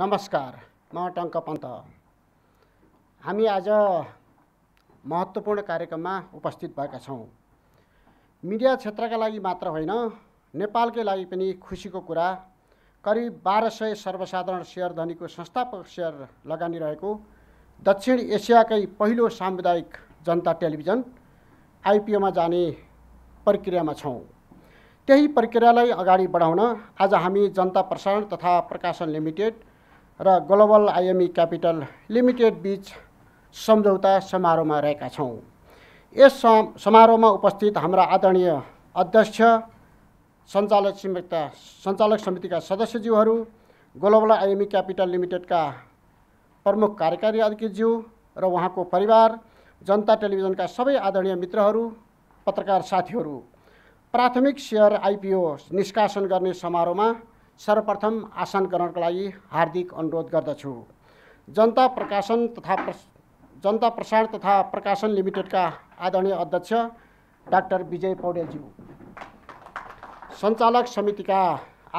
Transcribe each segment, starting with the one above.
नमस्कार म टङ्क पन्त हामी आज महत्त्वपूर्ण कार्यक्रममा उपस्थित भएका छौँ मिडिया क्षेत्रका लागि मात्र होइन नेपालकै लागि पनि खुसीको कुरा करिब बाह्र सय सर्वसाधारण सेयर धनीको संस्थापक सेयर लगानी रहेको दक्षिण एसियाकै पहिलो सामुदायिक जनता टेलिभिजन आइपिओमा जाने प्रक्रियामा छौँ त्यही प्रक्रियालाई अगाडि बढाउन आज हामी जनता प्रसारण तथा प्रकाशन लिमिटेड र ग्लोबल आइएमई क्यापिटल लिमिटेड बिच सम्झौता समारोहमा रहेका छौँ यस समारोहमा उपस्थित हाम्रा आदरणीय अध्यक्ष सञ्चालक समितिका सञ्चालक समितिका सदस्यज्यूहरू ग्लोबल आइएमई क्यापिटल लिमिटेडका प्रमुख कार्यकारी अधिकृतज्यू र उहाँको परिवार जनता टेलिभिजनका सबै आदरणीय मित्रहरू पत्रकार साथीहरू प्राथमिक सेयर आइपिओ निष्कासन गर्ने समारोहमा सर्वप्रथम आसन आसनकरणको लागि हार्दिक अनुरोध गर्दछु जनता प्रकाशन तथा प्र जनता प्रसारण तथा प्रकाशन लिमिटेडका आदरणीय अध्यक्ष डाक्टर विजय पौडेलज्यू सञ्चालक समितिका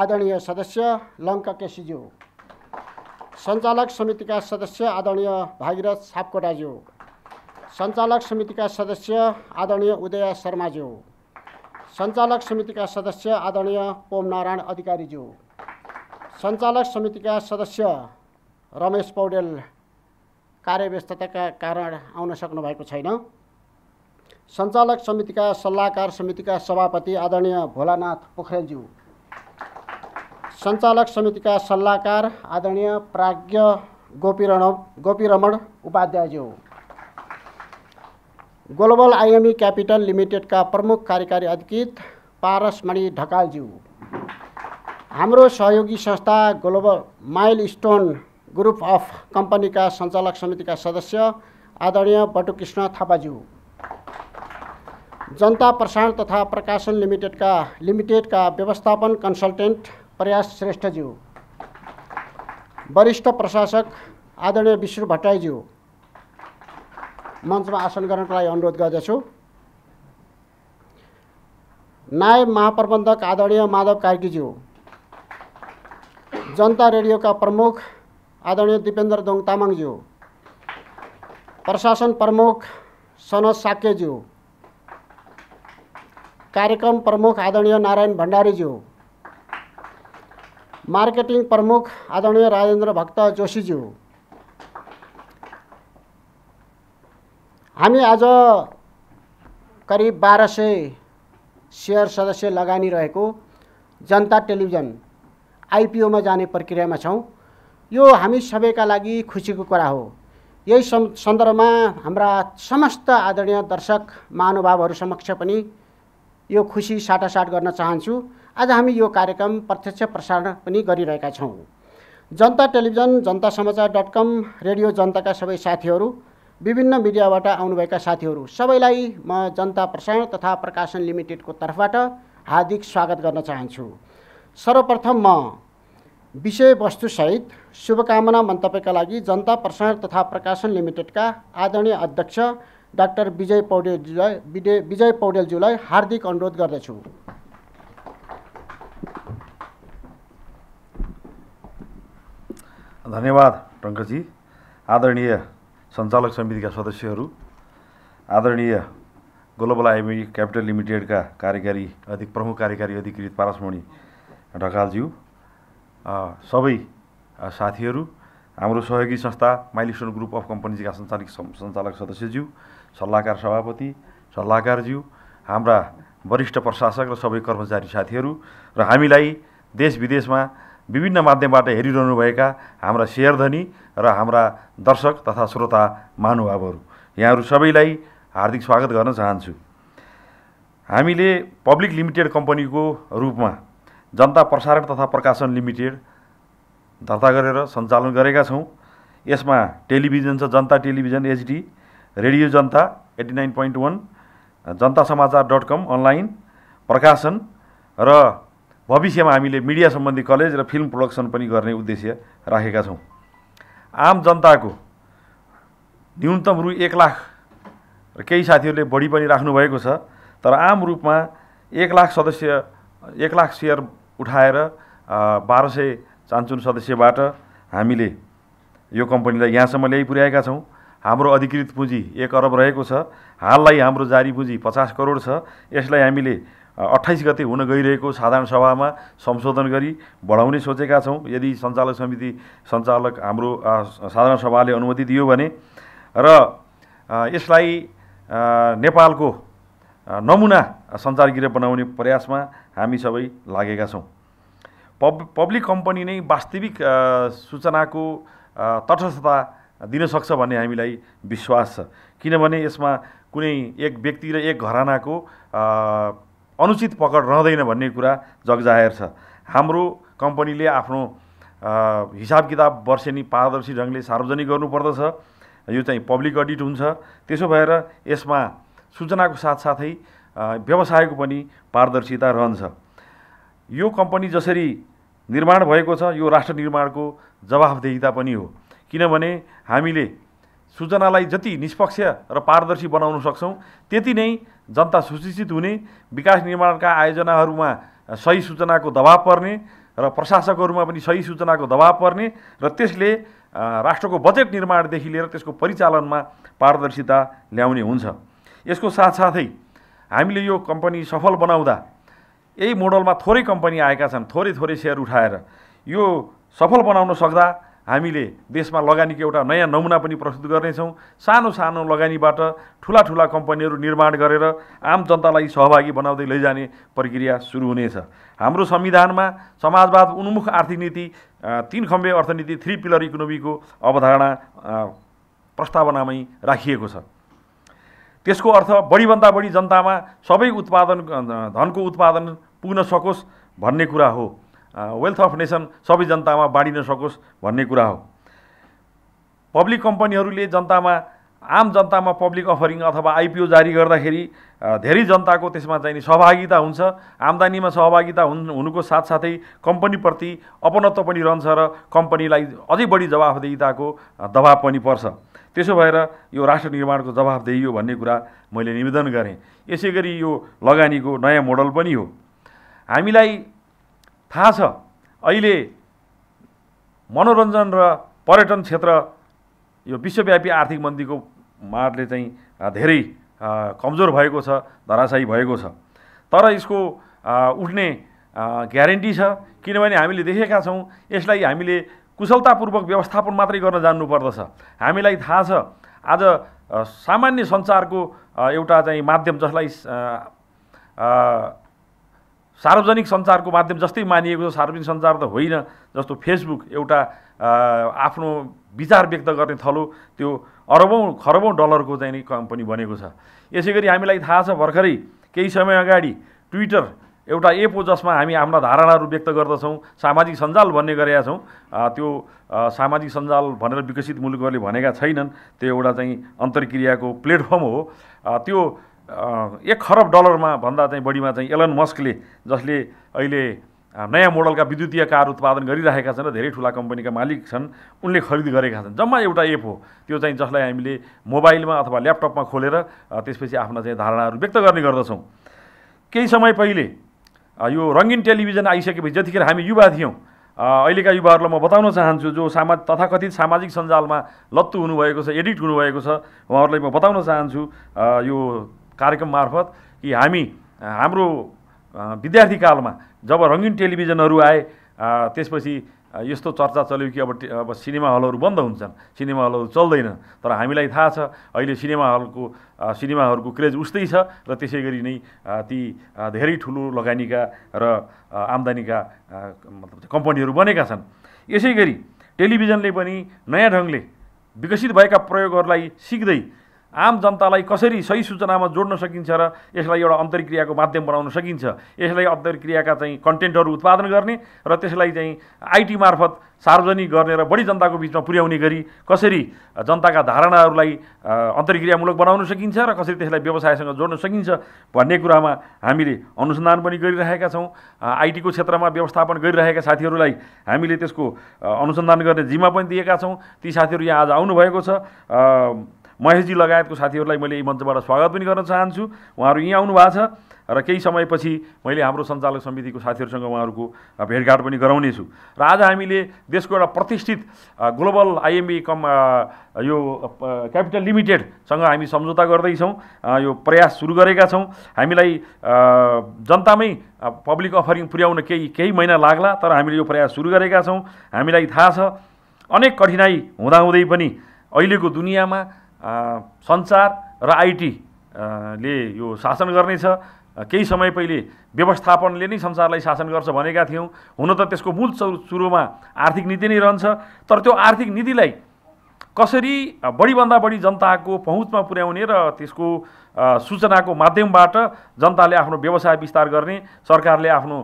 आदरणीय सदस्य लङ्का केसीज्यू सञ्चालक समितिका सदस्य आदरणीय भागीरथ सापकोटाज्यू सञ्चालक समितिका सदस्य आदरणीय उदय शर्माज्यू सञ्चालक समितिका सदस्य आदरणीय पोमनारायण अधिकारीज्यू सञ्चालक समितिका सदस्य रमेश पौडेल कार्य व्यस्तताका कारण आउन सक्नुभएको छैन सञ्चालक समितिका सल्लाहकार समितिका सभापति आदरणीय भोलानाथ पोखरेलज्यू सञ्चालक समितिका सल्लाहकार आदरणीय प्राज्ञ गोपीरण गोपीरमण उपाध्यायज्यू ग्लोबल आइएमई क्यापिटल लिमिटेडका प्रमुख कार्यकारी अधिकृत पारसमणि ढकालज्यू हाम्रो सहयोगी संस्था Global Milestone Group of कम्पनीका सञ्चालक समितिका सदस्य आदरणीय बटुकृष्ण थापाज्यू जनता प्रसारण तथा प्रकाशन लिमिटेडका लिमिटेडका व्यवस्थापन कन्सल्टेन्ट प्रयास श्रेष्ठज्यू वरिष्ठ प्रशासक आदरणीय विष्णु भट्टराईज्यू मञ्चमा आसन गर्नको लागि अनुरोध गर्दछु नायब महाप्रबन्धक आदरणीय माधव कार्कीज्यू जनता रेडियोका प्रमुख आदरणीय दिपेन्द्र दोङ तामाङज्यू प्रशासन प्रमुख सनज साक्यज्यू कार्यक्रम प्रमुख आदरणीय नारायण भण्डारीज्यू मार्केटिङ प्रमुख आदरणीय राजेन्द्र भक्त जोशीज्यू हामी आज करिब बाह्र सय सेयर सदस्य लगानी रहेको जनता टेलिभिजन आइपिओमा जाने प्रक्रियामा छौँ यो हामी सबैका लागि खुसीको कुरा हो यही सन्दर्भमा हाम्रा समस्त आदरणीय दर्शक महानुभावहरू समक्ष पनि यो खुसी साटासाट गर्न चाहन्छु आज हामी यो कार्यक्रम प्रत्यक्ष प्रसारण पनि गरिरहेका छौँ जनता टेलिभिजन जनता समाचार डट कम रेडियो जनताका सबै साथीहरू विभिन्न मिडियाबाट आउनुभएका साथीहरू सबैलाई म जनता प्रसारण तथा प्रकाशन लिमिटेडको तर्फबाट हार्दिक स्वागत गर्न चाहन्छु सर्वप्रथम म विषयवस्तुसहित शुभकामना मन्तव्यका लागि जनता प्रसारण तथा प्रकाशन लिमिटेडका आदरणीय अध्यक्ष डाक्टर विजय पौडेलज्यूलाई विजय विजय पौडेलज्यूलाई हार्दिक अनुरोध गर्दछु धन्यवाद टङ्कजी आदरणीय सञ्चालक समितिका सदस्यहरू आदरणीय ग्लोबल आइबी क्यापिटल लिमिटेडका कार्यकारी अधिक प्रमुख कार्यकारी अधिकृत पारसमणि ढकालज्यू सबै साथीहरू हाम्रो सहयोगी संस्था माइलिस्टोन ग्रुप अफ कम्पनीजका सञ्चालिक सञ्चालक सदस्यज्यू सल्लाहकार सभापति सल्लाहकारज्यू हाम्रा वरिष्ठ प्रशासक र सबै कर्मचारी साथीहरू र हामीलाई देश विदेशमा विभिन्न माध्यमबाट हेरिरहनुभएका हाम्रा सेयरधनी र हाम्रा दर्शक तथा श्रोता महानुभावहरू यहाँहरू सबैलाई हार्दिक स्वागत गर्न चाहन्छु हामीले पब्लिक लिमिटेड कम्पनीको रूपमा जनता प्रसारण तथा प्रकाशन लिमिटेड दर्ता गरेर सञ्चालन गरेका छौँ यसमा टेलिभिजन छ Janata television HD radio Janata eighty nine point one Janata समाचार डट कम अनलाइन प्रकाशन र भविष्यमा हामीले मिडिया सम्बन्धी कलेज र फिल्म प्रोडक्सन पनि गर्ने उद्देश्य राखेका छौँ आम जनताको न्यूनतम रु एक लाख र केही साथीहरूले बढी पनि राख्नुभएको छ तर आम रूपमा एक लाख सदस्य एक लाख सेयर उठाएर बाह्र सय चान्चुन सदस्यबाट हामीले यो कम्पनीलाई यहाँसम्म ल्याइ पुर्याएका छौँ हाम्रो अधिकृत पुँजी एक अरब रहेको छ हाललाई हाम्रो जारी पुँजी पचास करोड छ यसलाई हामीले अट्ठाइस गते हुन गइरहेको साधारण सभामा संशोधन गरी बढाउने सोचेका छौँ यदि सञ्चालक समिति सञ्चालक हाम्रो साधारण सभाले अनुमति दियो भने र यसलाई नेपालको नमुना सञ्चार गृह बनाउने प्रयासमा हामी सबै लागेका छौँ पब पब्लिक कम्पनी नै वास्तविक सूचनाको तटस्थता दिनसक्छ भन्ने हामीलाई विश्वास छ किनभने यसमा कुनै एक व्यक्ति र एक घरानाको अनुचित पकड रहँदैन भन्ने कुरा जगजाहेर छ हाम्रो कम्पनीले आफ्नो हिसाब किताब वर्षेनी पारदर्शी ढङ्गले सार्वजनिक गर्नुपर्दछ यो चाहिँ पब्लिक अडिट हुन्छ त्यसो भएर यसमा सूचनाको साथसाथै व्यवसायको पनि पारदर्शिता रहन्छ यो कम्पनी जसरी निर्माण भएको छ यो राष्ट्र निर्माणको जवाफदेहिता पनि हो किनभने हामीले सूचनालाई जति निष्पक्ष र पारदर्शी बनाउन सक्छौँ त्यति नै जनता सुशिक्षित हुने विकास निर्माणका आयोजनाहरूमा सही सूचनाको दबाब पर्ने र प्रशासकहरूमा पनि सही सूचनाको दबाब पर्ने र त्यसले राष्ट्रको बजेट निर्माणदेखि लिएर त्यसको परिचालनमा पारदर्शिता ल्याउने हुन्छ यसको साथसाथै हामीले यो कम्पनी सफल बनाउँदा यही मोडलमा थोरै कम्पनी आएका छन् थोरै थोरै सेयर उठाएर यो सफल बनाउन सक्दा हामीले देशमा लगानीको एउटा नयाँ नमुना पनि प्रस्तुत गर्नेछौँ सानो सानो लगानीबाट ठुला ठुला कम्पनीहरू निर्माण गरेर आम जनतालाई सहभागी बनाउँदै लैजाने प्रक्रिया सुरु हुनेछ हाम्रो संविधानमा समाजवाद उन्मुख आर्थिक नीति तिन खम्बे अर्थनीति थ्री पिलर इकोनोमीको अवधारणा प्रस्तावनामै राखिएको छ त्यसको अर्थ बढीभन्दा बढी जनतामा सबै उत्पादन धनको उत्पादन पुग्न सकोस् भन्ने कुरा हो वेल्थ अफ नेसन सबै जनतामा बाँडिन सकोस् भन्ने कुरा हो पब्लिक कम्पनीहरूले जनतामा आम जनतामा पब्लिक अफरिङ अथवा आइपिओ जारी गर्दाखेरि धेरै जनताको त्यसमा चाहिँ सहभागिता हुन्छ आम्दानीमा सहभागिता हुन् हुनुको साथसाथै कम्पनीप्रति अपनत्व पनि रहन्छ र कम्पनीलाई अझै बढी जवाफदेताको दबाब पनि पर्छ त्यसो भएर यो राष्ट्र निर्माणको जवाब दिइयो भन्ने कुरा मैले निवेदन गरेँ यसै गरी यो लगानीको नयाँ मोडल पनि हो हामीलाई थाहा छ अहिले मनोरञ्जन र पर्यटन क्षेत्र यो विश्वव्यापी आर्थिक मन्दीको मारले चाहिँ धेरै कमजोर भएको छ धराशायी भएको छ तर यसको उठ्ने ग्यारेन्टी छ किनभने हामीले देखेका छौँ यसलाई हामीले कुशलतापूर्वक व्यवस्थापन मात्रै गर्न जान्नुपर्दछ हामीलाई थाहा छ आज सामान्य सञ्चारको एउटा चाहिँ माध्यम जसलाई सार्वजनिक सञ्चारको माध्यम जस्तै मानिएको छ सार्वजनिक सञ्चार त होइन जस्तो फेसबुक एउटा आफ्नो विचार व्यक्त गर्ने थलो त्यो अरबौँ खरबौँ डलरको चाहिँ कम्पनी बनेको छ यसै गरी हामीलाई थाहा छ भर्खरै केही समय अगाडि ट्विटर एउटा एप हो जसमा हामी हाम्रा धारणाहरू व्यक्त गर्दछौँ सामाजिक सञ्जाल भन्ने गरेका छौँ त्यो सामाजिक सञ्जाल भनेर विकसित मुलुकहरूले भनेका छैनन् त्यो एउटा चाहिँ अन्तर्क्रियाको प्लेटफर्म हो त्यो एक खरब डलरमा भन्दा चाहिँ बढीमा चाहिँ एलन मस्कले जसले अहिले नयाँ मोडलका विद्युतीय कार उत्पादन गरिरहेका छन् र धेरै ठुला कम्पनीका मालिक छन् उनले खरिद गरेका छन् जम्मा एउटा एप हो त्यो चाहिँ जसलाई हामीले मोबाइलमा अथवा ल्यापटपमा खोलेर त्यसपछि आफ्ना चाहिँ धारणाहरू व्यक्त गर्ने गर्दछौँ केही समय पहिले यो रङ्गिन टेलिभिजन आइसकेपछि जतिखेर हामी युवा थियौँ अहिलेका युवाहरूलाई म बताउन चाहन्छु जो सामा तथाकथित सामाजिक सञ्जालमा लत्तु हुनुभएको छ एडिक्ट हुनुभएको छ उहाँहरूलाई म बताउन चाहन्छु यो कार्यक्रम मार्फत कि हामी हाम्रो विद्यार्थी कालमा जब रङ्गिन टेलिभिजनहरू आए त्यसपछि यस्तो चर्चा चल्यो कि अब अब सिनेमा हलहरू बन्द हुन्छन् सिनेमा हलहरू चल्दैन तर हामीलाई थाहा छ अहिले सिनेमा हलको सिनेमाहरूको क्रेज उस्तै छ र त्यसै गरी नै ती धेरै ठुलो लगानीका र आम्दानीका मतलब कम्पनीहरू बनेका छन् यसै गरी टेलिभिजनले पनि नयाँ ढङ्गले विकसित भएका प्रयोगहरूलाई सिक्दै आम जनतालाई कसरी सही सूचनामा जोड्न सकिन्छ र यसलाई एउटा अन्तर्क्रियाको माध्यम बनाउन सकिन्छ यसलाई अन्तर्क्रियाका चाहिँ कन्टेन्टहरू उत्पादन गर्ने र त्यसलाई चाहिँ आइटी मार्फत सार्वजनिक गर्ने र बढी जनताको बिचमा पुर्याउने गरी कसरी जनताका धारणाहरूलाई अन्तर्क्रियामूलक बनाउन सकिन्छ र कसरी त्यसलाई व्यवसायसँग जोड्न सकिन्छ भन्ने कुरामा हामीले अनुसन्धान पनि गरिरहेका छौँ आइटीको क्षेत्रमा व्यवस्थापन गरिरहेका साथीहरूलाई हामीले त्यसको अनुसन्धान गर्ने जिम्मा पनि दिएका छौँ ती साथीहरू यहाँ आज आउनुभएको छ महेशजी लगायतको साथीहरूलाई मैले यी मञ्चबाट स्वागत पनि गर्न चाहन्छु उहाँहरू यहीँ आउनु भएको छ र केही समयपछि मैले हाम्रो सञ्चालक समितिको साथीहरूसँग उहाँहरूको भेटघाट पनि गराउनेछु र आज हामीले देशको एउटा प्रतिष्ठित ग्लोबल आइएमई कम यो क्यापिटल लिमिटेडसँग हामी सम्झौता गर्दैछौँ यो प्रयास सुरु गरेका छौँ हामीलाई जनतामै पब्लिक अफरिङ पुर्याउन केही केही महिना लाग्ला तर हामीले यो प्रयास सुरु गरेका छौँ हामीलाई थाहा छ अनेक कठिनाई हुँदाहुँदै पनि अहिलेको दुनियाँमा सञ्चार र आइटी ले यो शासन गर्नेछ केही समय पहिले व्यवस्थापनले नै संसारलाई शासन गर्छ भनेका थियौँ हुन त त्यसको मूल सुरुमा आर्थिक नीति नै रहन्छ तर त्यो आर्थिक नीतिलाई कसरी बढीभन्दा बढी जनताको पहुँचमा पुर्याउने र त्यसको सूचनाको माध्यमबाट जनताले आफ्नो व्यवसाय विस्तार गर्ने सरकारले आफ्नो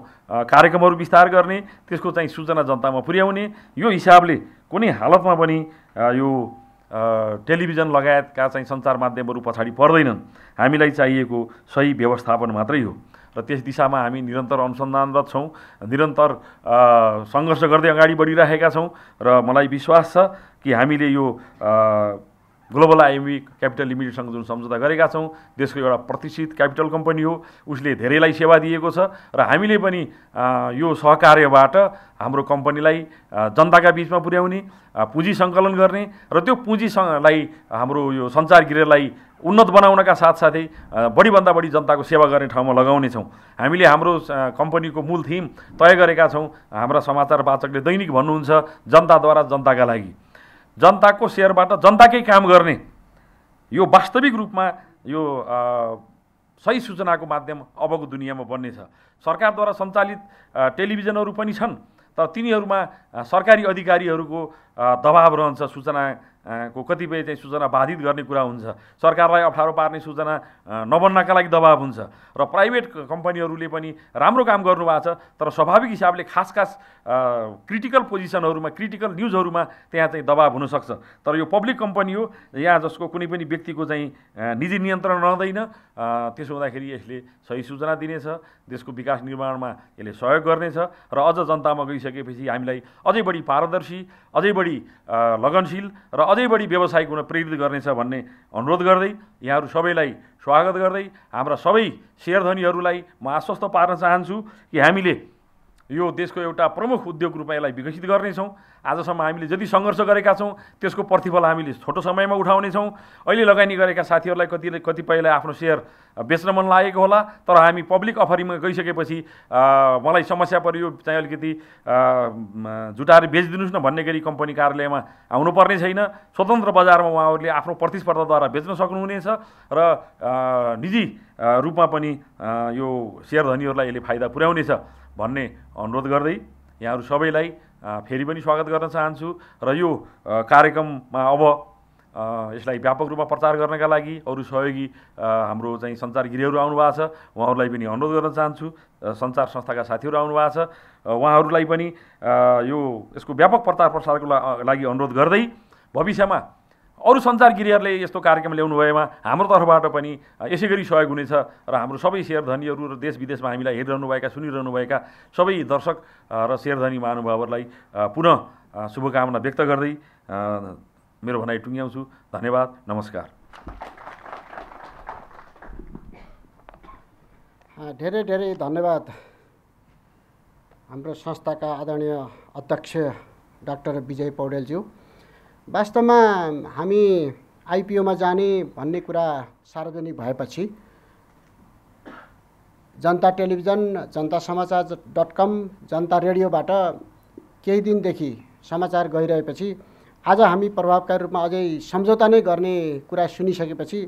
कार्यक्रमहरू विस्तार गर्ने त्यसको चाहिँ सूचना जनतामा पुर्याउने यो हिसाबले कुनै हालतमा पनि यो टेलिभिजन लगायतका चाहिँ सञ्चार माध्यमहरू पछाडि पर्दैनन् हामीलाई चाहिएको सही व्यवस्थापन मात्रै हो र त्यस दिशामा हामी निरन्तर अनुसन्धानरत छौँ निरन्तर सङ्घर्ष गर्दै अगाडि बढिरहेका छौँ र मलाई विश्वास छ कि हामीले यो ग्लोबल आइएमबी क्यापिटल लिमिटेडसँग जुन सम्झौता गरेका छौँ देशको एउटा प्रतिष्ठित क्यापिटल कम्पनी हो उसले धेरैलाई सेवा दिएको छ र हामीले पनि यो सहकार्यबाट हाम्रो कम्पनीलाई जनताका बिचमा पुर्याउने पुँजी सङ्कलन गर्ने र त्यो पुँजीसँगलाई हाम्रो यो सञ्चार गृहलाई उन्नत बनाउनका साथसाथै बढीभन्दा बढी जनताको सेवा गर्ने ठाउँमा लगाउनेछौँ हामीले हाम्रो कम्पनीको मूल थिम तय गरेका छौँ हाम्रा समाचार वाचकले दैनिक भन्नुहुन्छ जनताद्वारा जनताका लागि जनताको सेयरबाट जनताकै काम गर्ने यो वास्तविक रूपमा यो सही सूचनाको माध्यम अबको दुनियाँमा बन्नेछ सरकारद्वारा सञ्चालित टेलिभिजनहरू पनि छन् तर तिनीहरूमा सरकारी अधिकारीहरूको दबाव रहन्छ सूचना को कतिपय चाहिँ सूचना बाधित गर्ने कुरा हुन्छ सरकारलाई अप्ठ्यारो पार्ने सूचना नबन्नका लागि दबाब हुन्छ र प्राइभेट कम्पनीहरूले पनि राम्रो काम गर्नुभएको छ तर स्वाभाविक हिसाबले खास खास क्रिटिकल पोजिसनहरूमा क्रिटिकल न्युजहरूमा त्यहाँ चाहिँ दबाब हुनसक्छ तर यो पब्लिक कम्पनी हो यहाँ जसको कुनै पनि व्यक्तिको चाहिँ निजी नियन्त्रण रहँदैन त्यसो हुँदाखेरि यसले सही सूचना दिनेछ देशको विकास निर्माणमा यसले सहयोग गर्नेछ र अझ जनतामा गइसकेपछि हामीलाई अझै बढी पारदर्शी अझै बढी लगनशील र अझै बढी व्यवसायिक हुन प्रेरित गर्नेछ भन्ने अनुरोध गर्दै यहाँहरू सबैलाई स्वागत गर्दै हाम्रा सबै सेयरधनीहरूलाई म आश्वस्त पार्न चाहन्छु कि हामीले यो देशको एउटा प्रमुख उद्योग रूपमा यसलाई विकसित गर्नेछौँ आजसम्म हामीले जति सङ्घर्ष गरेका छौँ त्यसको प्रतिफल हामीले छोटो समयमा उठाउनेछौँ अहिले लगानी गरेका साथीहरूलाई कतिले कतिपयलाई आफ्नो सेयर बेच्न मन लागेको होला तर हामी पब्लिक अफरिङमा गइसकेपछि मलाई समस्या पऱ्यो चाहिँ अलिकति जुटाएर बेचिदिनुहोस् न भन्ने गरी कम्पनी कार्यालयमा आउनुपर्ने छैन स्वतन्त्र बजारमा उहाँहरूले आफ्नो प्रतिस्पर्धाद्वारा बेच्न सक्नुहुनेछ र निजी रूपमा पनि यो सेयर धनीहरूलाई यसले फाइदा पुर्याउनेछ भन्ने अनुरोध गर्दै यहाँहरू सबैलाई फेरि पनि स्वागत गर्न चाहन्छु र यो कार्यक्रममा अब यसलाई व्यापक रूपमा प्रचार गर्नका लागि अरू सहयोगी हाम्रो चाहिँ सञ्चार गृहहरू आउनुभएको छ उहाँहरूलाई पनि अनुरोध गर्न चाहन्छु सञ्चार संस्थाका साथीहरू आउनुभएको छ उहाँहरूलाई पनि यो यसको व्यापक प्रचार प्रसारको लागि अनुरोध गर्दै भविष्यमा अरू सञ्चारगिरीहरूले यस्तो कार्यक्रम ल्याउनु भएमा हाम्रो तर्फबाट पनि यसै गरी सहयोग हुनेछ र हाम्रो सबै सेयरधनीहरू र देश विदेशमा हामीलाई हेरिरहनुभएका सुनिरहनुभएका सबै दर्शक र सेयरधनी महानुभावहरूलाई पुनः शुभकामना व्यक्त गर्दै मेरो भनाइ टुङ्ग्याउँछु धन्यवाद नमस्कार धेरै धेरै धन्यवाद हाम्रो संस्थाका आदरणीय अध्यक्ष डाक्टर विजय पौडेलज्यू वास्तवमा हामी आइपिओमा जाने भन्ने कुरा सार्वजनिक भएपछि जनता टेलिभिजन जनता समाचार डट कम जनता रेडियोबाट केही दिनदेखि समाचार गइरहेपछि आज हामी प्रभावकारी रूपमा अझै सम्झौता नै गर्ने कुरा सुनिसकेपछि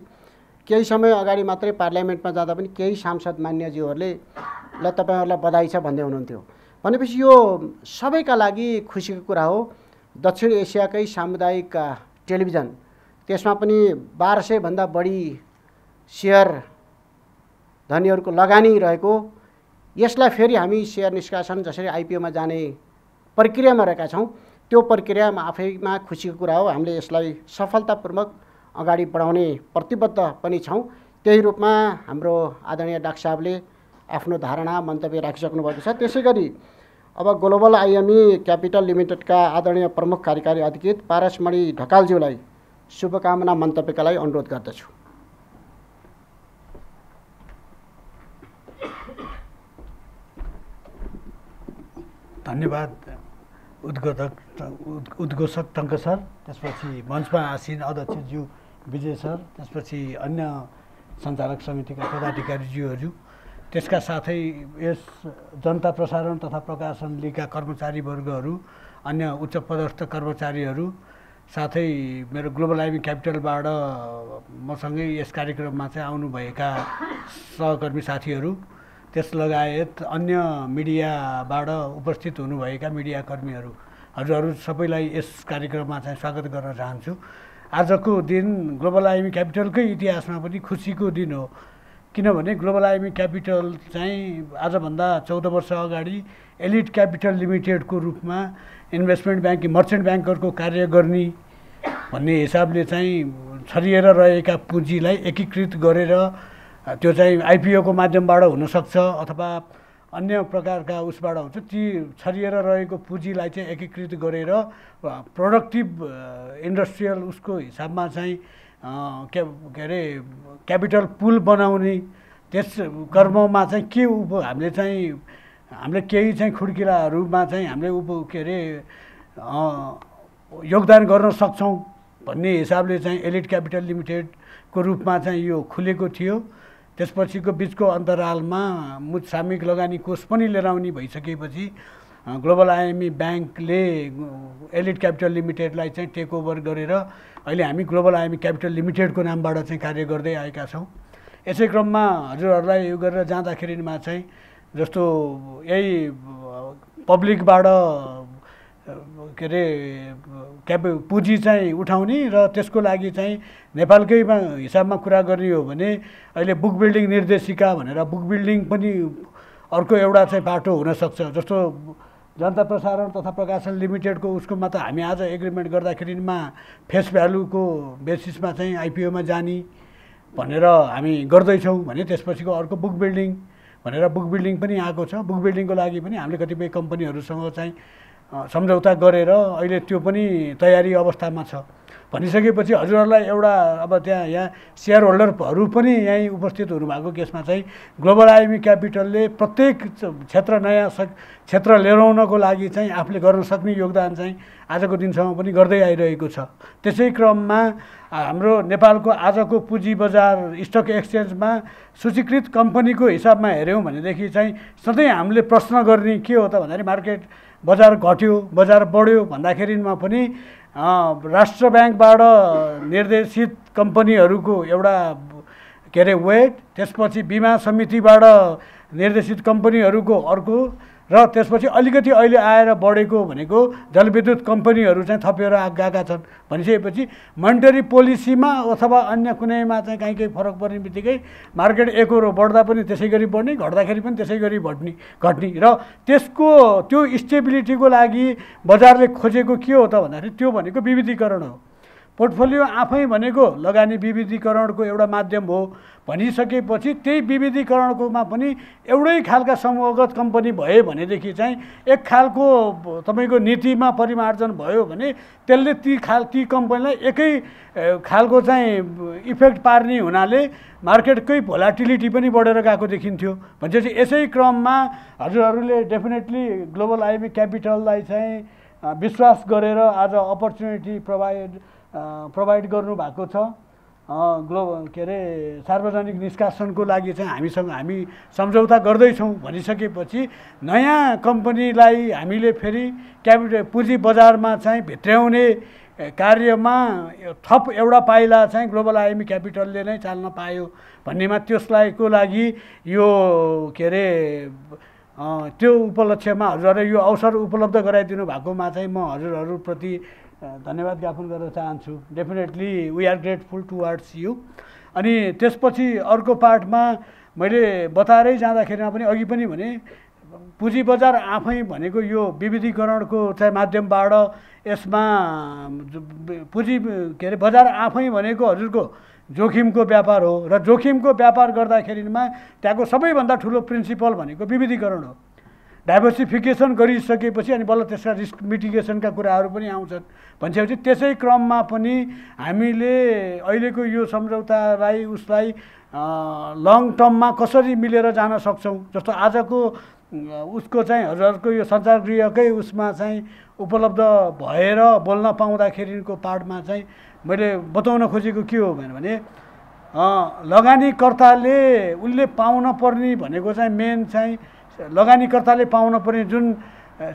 केही समय अगाडि मात्रै पार्लियामेन्टमा जाँदा पनि केही सांसद मान्यज्यूहरूले ल तपाईँहरूलाई बधाई छ भन्दै हुनुहुन्थ्यो भनेपछि यो सबैका लागि खुसीको कुरा हो दक्षिण एसियाकै सामुदायिक टेलिभिजन त्यसमा पनि बाह्र सयभन्दा बढी सेयर धनीहरूको लगानी रहेको यसलाई फेरि हामी सेयर निष्कासन जसरी आइपिओमा जाने प्रक्रियामा रहेका छौँ त्यो प्रक्रियामा आफैमा खुसीको कुरा हो हामीले यसलाई सफलतापूर्वक अगाडि बढाउने प्रतिबद्ध पनि छौँ त्यही रूपमा हाम्रो आदरणीय डाक्टर साहबले आफ्नो धारणा मन्तव्य राखिसक्नु भएको छ त्यसै गरी अब ग्लोबल आइएमई क्यापिटल लिमिटेडका आदरणीय प्रमुख कार्यकारी अधिकृत पारसमणि ढकालज्यूलाई शुभकामना मन्तव्यका लागि अनुरोध गर्दछु धन्यवाद उद्घोधक उद्घोषक टङ्क सर त्यसपछि मञ्चमा आसिन अध्यक्षज्यू विजय सर त्यसपछि अन्य सञ्चालक समितिका पदाधिकारीज्यूहरू त्यसका साथै यस जनता प्रसारण तथा प्रकाशन लिगका कर्मचारीवर्गहरू अन्य उच्च पदस्थ कर्मचारीहरू साथै मेरो ग्लोबल आइबी क्यापिटलबाट मसँगै यस कार्यक्रममा चाहिँ आउनुभएका सहकर्मी साथीहरू त्यस लगायत अन्य मिडियाबाट उपस्थित हुनुभएका मिडियाकर्मीहरू हजुरहरू सबैलाई यस कार्यक्रममा चाहिँ स्वागत गर्न चाहन्छु आजको दिन ग्लोबल आइबी क्यापिटलकै इतिहासमा पनि खुसीको दिन हो किनभने ग्लोबल आइमी क्यापिटल चाहिँ आजभन्दा चौध वर्ष अगाडि एलिड क्यापिटल लिमिटेडको रूपमा इन्भेस्टमेन्ट ब्याङ्क मर्चेन्ट ब्याङ्कहरूको कार्य गर्ने भन्ने हिसाबले चाहिँ छरिएर रहेका पुँजीलाई एकीकृत गरेर त्यो चाहिँ आइपिओको माध्यमबाट हुनसक्छ अथवा अन्य प्रकारका उसबाट हुन्छ ती छरिएर रहेको पुँजीलाई चाहिँ एकीकृत गरेर प्रोडक्टिभ इन्डस्ट्रियल उसको हिसाबमा चाहिँ के के अरे क्यापिटल पुल बनाउने त्यस कर्ममा चाहिँ के उप हामीले चाहिँ हामीले केही चाहिँ खुड्किलाहरूमा चाहिँ हामीले उप के अरे योगदान गर्न सक्छौँ भन्ने हिसाबले चाहिँ एलिट क्यापिटल लिमिटेडको रूपमा चाहिँ यो खुलेको थियो त्यसपछिको बिचको अन्तरालमा मुत्सामिक लगानी कोष पनि लिएर आउने भइसकेपछि ग्लोबल आइएमई ब्याङ्कले एलिड क्यापिटल लिमिटेडलाई चाहिँ टेक ओभर गरेर अहिले हामी ग्लोबल आइएमई क्यापिटल लिमिटेडको नामबाट चाहिँ कार्य गर्दै आएका छौँ यसै क्रममा हजुरहरूलाई यो गरेर जाँदाखेरिमा चाहिँ जस्तो यही पब्लिकबाट के अरे क्याप पुँजी चाहिँ उठाउने र त्यसको लागि चाहिँ नेपालकै हिसाबमा कुरा गर्ने हो भने अहिले बुक बिल्डिङ निर्देशिका भनेर बुक बिल्डिङ पनि अर्को एउटा चाहिँ बाटो हुनसक्छ जस्तो जनता प्रसारण तथा प्रकाशन लिमिटेडको उसकोमा त हामी आज एग्रिमेन्ट गर्दाखेरिमा फेस भ्यालुको बेसिसमा चाहिँ आइपिओमा जाने भनेर हामी गर्दैछौँ भने त्यसपछिको अर्को बुक बिल्डिङ भनेर बुक बिल्डिङ पनि आएको छ बुक बिल्डिङको लागि पनि हामीले कतिपय कम्पनीहरूसँग चाहिँ सम्झौता गरेर अहिले त्यो पनि तयारी अवस्थामा छ भनिसकेपछि हजुरहरूलाई एउटा अब त्यहाँ यहाँ सेयर होल्डरहरू पनि यहीँ उपस्थित हुनुभएको केसमा चाहिँ ग्लोबल आइमी क्यापिटलले प्रत्येक क्षेत्र नयाँ स क्षेत्र ल्याउनको लागि चाहिँ आफूले गर्न सक्ने योगदान चाहिँ आजको दिनसम्म पनि गर्दै आइरहेको छ त्यसै क्रममा हाम्रो नेपालको आजको पुँजी बजार स्टक एक्सचेन्जमा सूचीकृत कम्पनीको हिसाबमा हेऱ्यौँ भनेदेखि चाहिँ सधैँ हामीले प्रश्न गर्ने के हो त भन्दाखेरि मार्केट बजार घट्यो बजार बढ्यो भन्दाखेरिमा पनि राष्ट्र ब्याङ्कबाट निर्देशित कम्पनीहरूको एउटा के अरे वेट त्यसपछि बिमा समितिबाट निर्देशित कम्पनीहरूको अर्को र त्यसपछि अलिकति अहिले आएर बढेको भनेको जलविद्युत कम्पनीहरू चाहिँ थपिएर गएका छन् भनिसकेपछि मोनिटरी पोलिसीमा अथवा अन्य कुनैमा चाहिँ काहीँ कहीँ फरक पर्ने बित्तिकै मार्केट एकरो बढ्दा पनि त्यसै गरी बढ्ने घट्दाखेरि पनि त्यसै गरी घट्ने घट्ने र त्यसको त्यो स्टेबिलिटीको लागि बजारले खोजेको के हो त भन्दाखेरि त्यो भनेको विविधीकरण हो पोर्टफोलियो आफै भनेको लगानी विविधीकरणको एउटा माध्यम हो भनिसकेपछि त्यही विविधीकरणकोमा पनि एउटै खालका समूहगत कम्पनी भयो भनेदेखि चाहिँ एक खालको तपाईँको नीतिमा परिमार्जन भयो भने त्यसले ती खाल ती कम्पनीलाई एकै खालको चाहिँ इफेक्ट पार्ने हुनाले मार्केटकै भोलाटिलिटी पनि बढेर गएको देखिन्थ्यो भनेपछि यसै क्रममा हजुरहरूले डेफिनेटली ग्लोबल आइबी क्यापिटललाई चाहिँ विश्वास गरेर आज अपर्च्युनिटी प्रोभाइड प्रोभाइड गर्नुभएको छ ग्लो के अरे सार्वजनिक निष्कासनको लागि चाहिँ हामीसँग हामी सम्झौता गर्दैछौँ भनिसकेपछि नयाँ कम्पनीलाई हामीले फेरि क्यापिटल पुँजी बजारमा चाहिँ भित्र्याउने कार्यमा थप एउटा पाइला चाहिँ ग्लोबल आइएमी क्यापिटलले नै चाल्न पायो भन्नेमा त्यसलाई को लागि यो के अरे त्यो उपलक्ष्यमा हजुरहरूले यो अवसर उपलब्ध गराइदिनु भएकोमा चाहिँ म हजुरहरूप्रति धन्यवाद ज्ञापन गर्न चाहन्छु definitely we are grateful towards you अनि त्यसपछि अर्को पार्टमा मैले बताएरै जाँदाखेरिमा पनि अघि पनि भने पुँजी बजार आफै भनेको यो विविधीकरणको चाहिँ माध्यमबाट यसमा पुँजी के अरे बजार आफै भनेको हजुरको जोखिमको व्यापार हो र जोखिमको व्यापार गर्दाखेरिमा त्यहाँको सबैभन्दा ठुलो प्रिन्सिपल भनेको विविधीकरण हो डाइभर्सिफिकेसन गरिसकेपछि अनि बल्ल त्यसका रिस्क मिटिगेसनका कुराहरू पनि आउँछन् भनिसकेपछि त्यसै क्रममा पनि हामीले अहिलेको यो सम्झौतालाई उसलाई लङ टर्ममा कसरी मिलेर जान सक्छौँ जस्तो आजको उसको चाहिँ हजुरहरूको यो सञ्चार गृहकै उसमा चाहिँ उपलब्ध भएर बोल्न पाउँदाखेरिको पार्टमा चाहिँ मैले बताउन खोजेको के हो भने लगानीकर्ताले उसले पाउन पर्ने भनेको चाहिँ मेन चाहिँ लगानीकर्ताले पाउन पर्ने जुन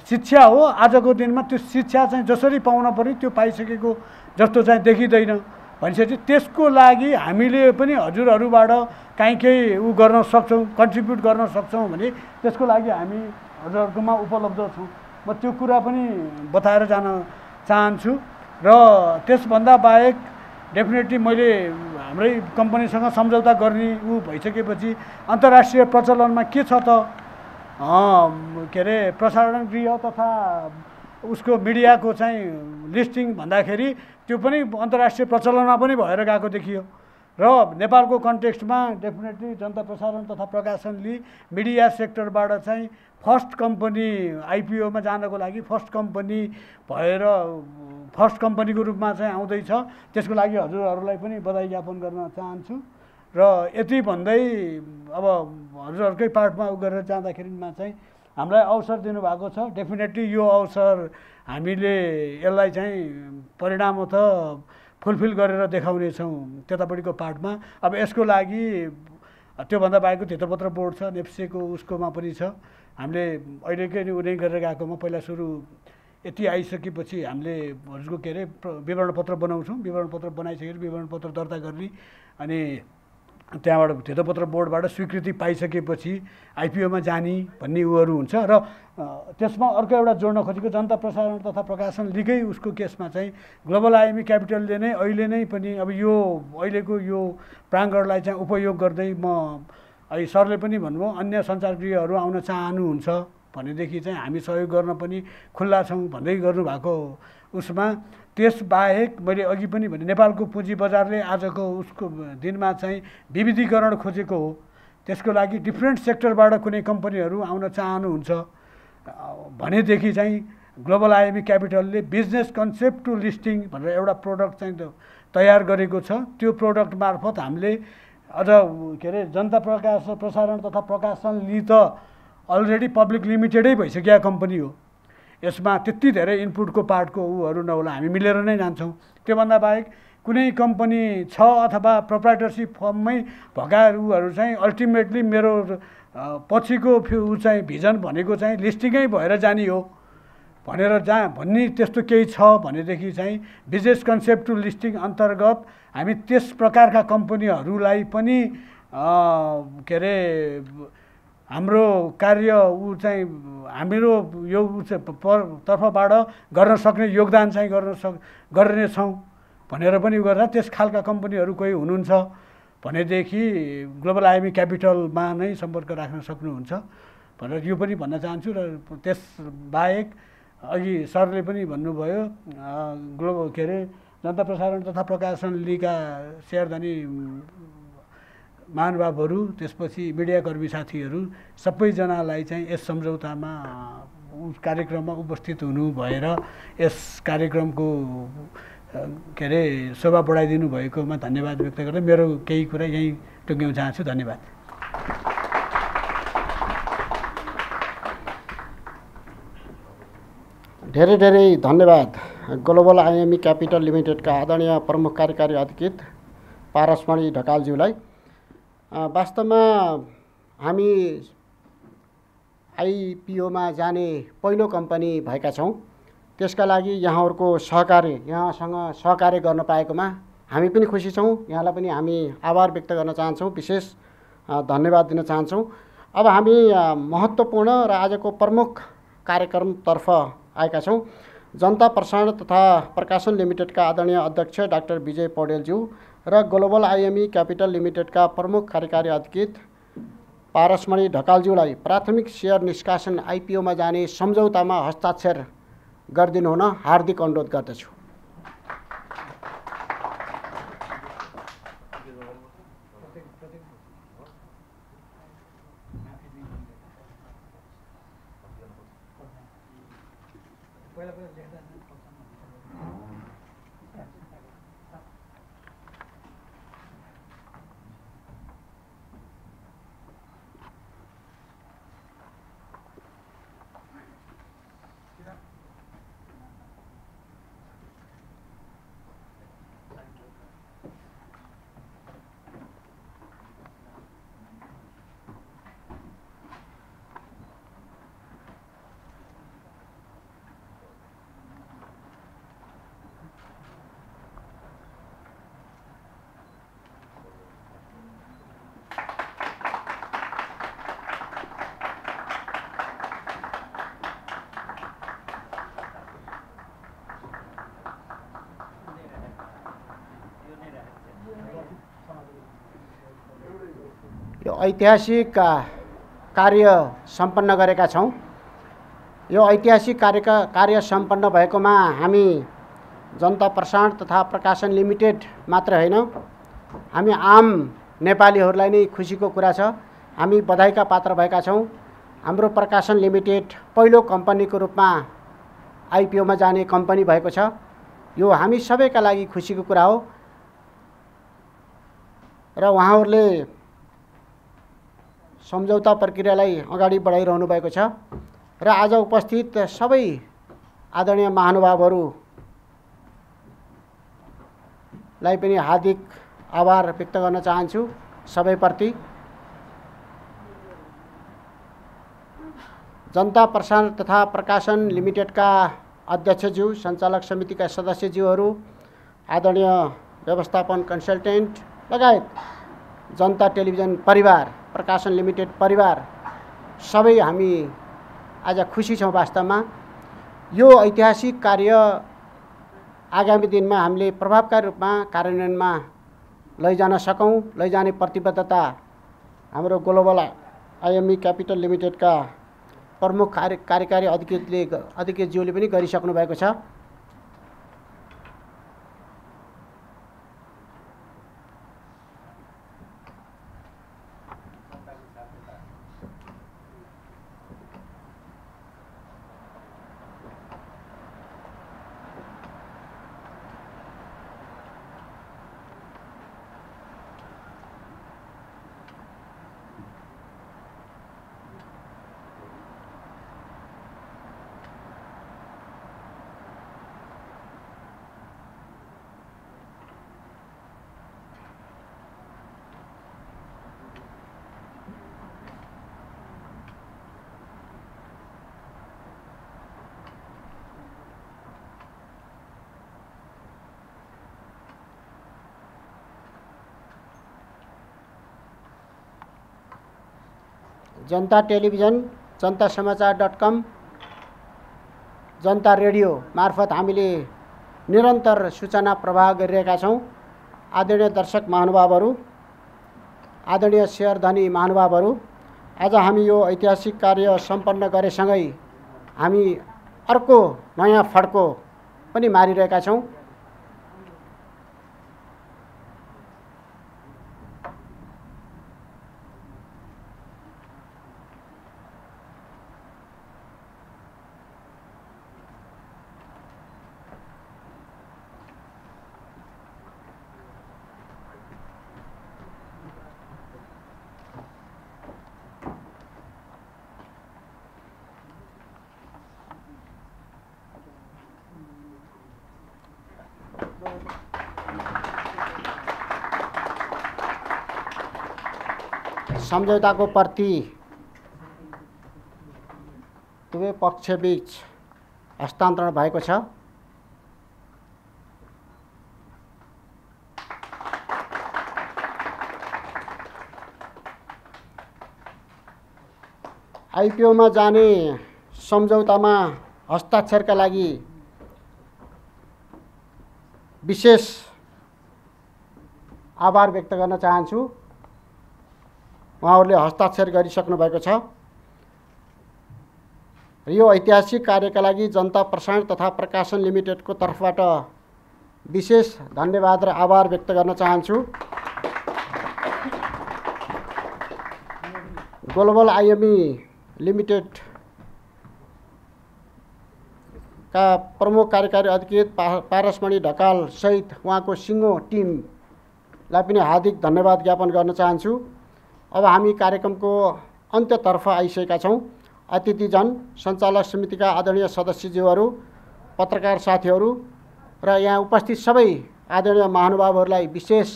शिक्षा हो आजको दिनमा त्यो शिक्षा चाहिँ जसरी पाउन पर्ने त्यो पाइसकेको जस्तो चाहिँ देखिँदैन भनेपछि त्यसको लागि हामीले पनि हजुरहरूबाट काहीँ केही ऊ गर्न सक्छौँ कन्ट्रिब्युट गर्न सक्छौँ भने त्यसको लागि हामी हजुरहरूकोमा उपलब्ध छौँ म त्यो कुरा पनि बताएर जान चाहन्छु र त्यसभन्दा बाहेक डेफिनेटली मैले हाम्रै कम्पनीसँग सम्झौता गर्ने ऊ भइसकेपछि अन्तर्राष्ट्रिय प्रचलनमा के छ त के अरे प्रसारण गृह तथा उसको मिडियाको चाहिँ लिस्टिङ भन्दाखेरि त्यो पनि अन्तर्राष्ट्रिय प्रचलनमा पनि भएर गएको देखियो र नेपालको कन्टेक्स्टमा डेफिनेटली जनता प्रसारण तथा प्रकाशनले मिडिया सेक्टरबाट चाहिँ फर्स्ट कम्पनी आइपिओमा जानको लागि फर्स्ट कम्पनी भएर फर्स्ट कम्पनीको रूपमा चाहिँ आउँदैछ त्यसको लागि हजुरहरूलाई पनि बधाई ज्ञापन गर्न चाहन्छु र यति भन्दै अब हजुरहरूकै पार्टमा उ गरेर जाँदाखेरिमा चाहिँ हामीलाई अवसर दिनुभएको छ डेफिनेटली यो अवसर हामीले यसलाई चाहिँ परिणाम त फुलफिल गरेर देखाउनेछौँ त्यतापट्टिको पार्टमा अब यसको लागि त्योभन्दा बाहेक धितोपत्र बोर्ड छ नेप्सेको उसकोमा पनि छ हामीले अहिलेकै उनी गरेर गएकोमा पहिला सुरु यति आइसकेपछि हामीले हजुरको के अरे विवरणपत्र बनाउँछौँ विवरणपत्र विवरण विवरणपत्र दर्ता गर्ने अनि त्यहाँबाट क्षेत्रपत्र बोर्डबाट स्वीकृति पाइसकेपछि आइपिओमा जाने भन्ने उयोहरू हुन्छ र त्यसमा अर्को एउटा जोड्न खोजेको जनता प्रसारण तथा प्रकाशन लिगै उसको केसमा चाहिँ ग्लोबल आइएमी क्यापिटलले नै अहिले नै पनि अब यो अहिलेको यो प्राङ्गणलाई चाहिँ उपयोग गर्दै म है सरले पनि भन्नुभयो अन्य सञ्चार गृहहरू आउन चाहनुहुन्छ भनेदेखि चाहिँ हामी सहयोग गर्न पनि खुल्ला छौँ भन्दै गर्नुभएको उसमा त्यसबाहेक मैले अघि पनि भने नेपालको पुँजी बजारले आजको उसको दिनमा चाहिँ विविधीकरण खोजेको हो त्यसको लागि डिफ्रेन्ट सेक्टरबाट कुनै कम्पनीहरू आउन चाहनुहुन्छ भनेदेखि चाहिँ ग्लोबल आइएमी क्यापिटलले बिजनेस कन्सेप्ट टु लिस्टिङ भनेर एउटा प्रोडक्ट चाहिँ तयार गरेको छ त्यो प्रोडक्ट मार्फत हामीले अझ के अरे जनता प्रकाश प्रसारण तथा प्रकाशन त अलरेडी पब्लिक लिमिटेडै भइसकेका कम्पनी हो यसमा त्यति धेरै इनपुटको पार्टको ऊहरू नहोला हामी मिलेर नै जान्छौँ त्योभन्दा बाहेक कुनै कम्पनी छ अथवा प्रोप्राइटरसिप फर्ममै भएका ऊहरू चाहिँ अल्टिमेटली मेरो पछिको ऊ चाहिँ भिजन भनेको चाहिँ लिस्टिङै भएर जाने हो भनेर जहाँ भन्ने त्यस्तो केही छ भनेदेखि चाहिँ बिजनेस कन्सेप्ट टु लिस्टिङ अन्तर्गत हामी त्यस प्रकारका कम्पनीहरूलाई पनि के अरे हाम्रो कार्य ऊ चाहिँ हाम्रो यो तर्फबाट गर्न सक्ने योगदान चाहिँ गर्न सक गर्नेछौँ भनेर पनि गर्दा त्यस खालका कम्पनीहरू कोही हुनुहुन्छ भनेदेखि ग्लोबल आइमी क्यापिटलमा नै सम्पर्क राख्न सक्नुहुन्छ भनेर यो पनि भन्न चाहन्छु र त्यस बाहेक अघि सरले पनि भन्नुभयो ग्लोबल के अरे जनता प्रसारण तथा प्रकाशन लिगा सेयरधनी महानुभावहरू त्यसपछि मिडियाकर्मी साथीहरू सबैजनालाई चाहिँ यस सम्झौतामा कार्यक्रममा उपस्थित हुनु भएर यस कार्यक्रमको के अरे शोभा बढाइदिनु भएकोमा धन्यवाद व्यक्त गर्दै मेरो केही कुरा यहीँ टुङ्ग्याउन चाहन्छु धन्यवाद धेरै धेरै धन्यवाद ग्लोबल आइएमई क्यापिटल लिमिटेडका आदरणीय प्रमुख कार्यकारी अधिकृत पारसमणि ढकालज्यूलाई वास्तवमा हामी आइपिओमा जाने पहिलो कम्पनी भएका छौँ त्यसका लागि यहाँहरूको सहकार्य यहाँसँग सहकार्य गर्न पाएकोमा हामी पनि खुसी छौँ यहाँलाई पनि हामी आभार व्यक्त गर्न चाहन्छौँ विशेष धन्यवाद दिन चाहन्छौँ अब हामी महत्त्वपूर्ण र आजको प्रमुख कार्यक्रमतर्फ आएका छौँ जनता प्रसारण तथा प्रकाशन लिमिटेडका आदरणीय अध्यक्ष डाक्टर विजय पौडेलज्यू र ग्लोबल आइएमई क्यापिटल लिमिटेडका प्रमुख कार्यकारी अधिकृत पारसमणि ढकालज्यूलाई प्राथमिक सेयर निष्कासन आइपिओमा जाने सम्झौतामा हस्ताक्षर गरिदिनुहुन हार्दिक अनुरोध गर्दछु ऐतिहासिक कार्य सम्पन्न गरेका छौँ यो ऐतिहासिक कार्यका कार्य सम्पन्न भएकोमा हामी जनता प्रसारण तथा प्रकाशन लिमिटेड मात्र होइन हामी आम नेपालीहरूलाई नै खुसीको कुरा छ हामी बधाईका पात्र भएका छौँ हाम्रो प्रकाशन लिमिटेड पहिलो कम्पनीको रूपमा आइपिओमा जाने कम्पनी भएको छ यो हामी सबैका लागि खुसीको कुरा हो र उहाँहरूले सम्झौता प्रक्रियालाई अगाडि बढाइरहनु भएको छ र आज उपस्थित सबै आदरणीय महानुभावहरूलाई पनि हार्दिक आभार व्यक्त गर्न चाहन्छु सबैप्रति जनता प्रसारण तथा प्रकाशन लिमिटेडका अध्यक्षज्यू सञ्चालक समितिका सदस्यज्यूहरू आदरणीय व्यवस्थापन कन्सल्टेन्ट लगायत जनता टेलिभिजन परिवार प्रकाशन लिमिटेड परिवार सबै हामी आज खुसी छौँ वास्तवमा यो ऐतिहासिक कार्य आगामी दिनमा हामीले प्रभावकारी रूपमा कार्यान्वयनमा लैजान सकौँ लैजाने प्रतिबद्धता हाम्रो ग्लोबल आइएमई क्यापिटल लिमिटेडका प्रमुख कार्य कार्यकारी अधिकृतले अधिकृतज्यूले पनि गरिसक्नु भएको छ जनता टेलिभिजन जनता समाचार डट कम जनता रेडियो मार्फत हामीले निरन्तर सूचना प्रवाह गरिरहेका छौँ आदरणीय दर्शक महानुभावहरू आदरणीय धनी महानुभावहरू आज हामी यो ऐतिहासिक कार्य सम्पन्न गरेसँगै हामी अर्को नयाँ फड्को पनि मारिरहेका छौँ सम्झौताको प्रति दुवै पक्षबीच हस्तान्तरण भएको छ आइपिओमा जाने सम्झौतामा हस्ताक्षरका लागि विशेष आभार व्यक्त गर्न चाहन्छु उहाँहरूले हस्ताक्षर गरिसक्नु भएको छ र यो ऐतिहासिक कार्यका लागि जनता प्रसारण तथा प्रकाशन लिमिटेडको तर्फबाट विशेष धन्यवाद र आभार व्यक्त गर्न चाहन्छु ग्लोबल आइएमई लिमिटेड का प्रमुख कार्यकारी अधिकृत पा पारसमणि ढकालसहित उहाँको सिङ्गो टिमलाई पनि हार्दिक धन्यवाद ज्ञापन गर्न चाहन्छु अब हामी कार्यक्रमको अन्त्यतर्फ आइसकेका छौँ अतिथिजन सञ्चालक समितिका आदरणीय सदस्यज्यूहरू पत्रकार साथीहरू र यहाँ उपस्थित सबै आदरणीय महानुभावहरूलाई विशेष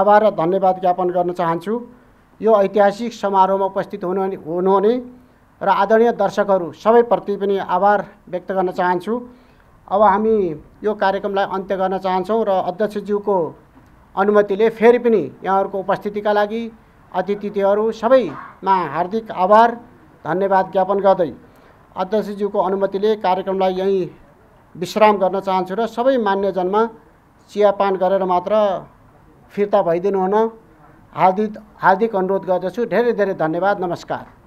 आभार र धन्यवाद ज्ञापन गर्न चाहन्छु यो ऐतिहासिक समारोहमा उपस्थित हुनु हुनुहुने र आदरणीय दर्शकहरू सबैप्रति पनि आभार व्यक्त गर्न चाहन्छु अब हामी यो कार्यक्रमलाई अन्त्य गर्न चाहन्छौँ र अध्यक्षज्यूको अनुमतिले फेरि पनि यहाँहरूको उपस्थितिका लागि अतिथिहरू सबैमा हार्दिक आभार धन्यवाद ज्ञापन गर्दै अध्यक्षज्यूको अनुमतिले कार्यक्रमलाई यहीँ विश्राम गर्न चाहन्छु र सबै मान्यजनमा चियापान गरेर मात्र फिर्ता भइदिनु हुन हार्दिक हार्दिक अनुरोध गर्दछु धेरै धेरै धन्यवाद नमस्कार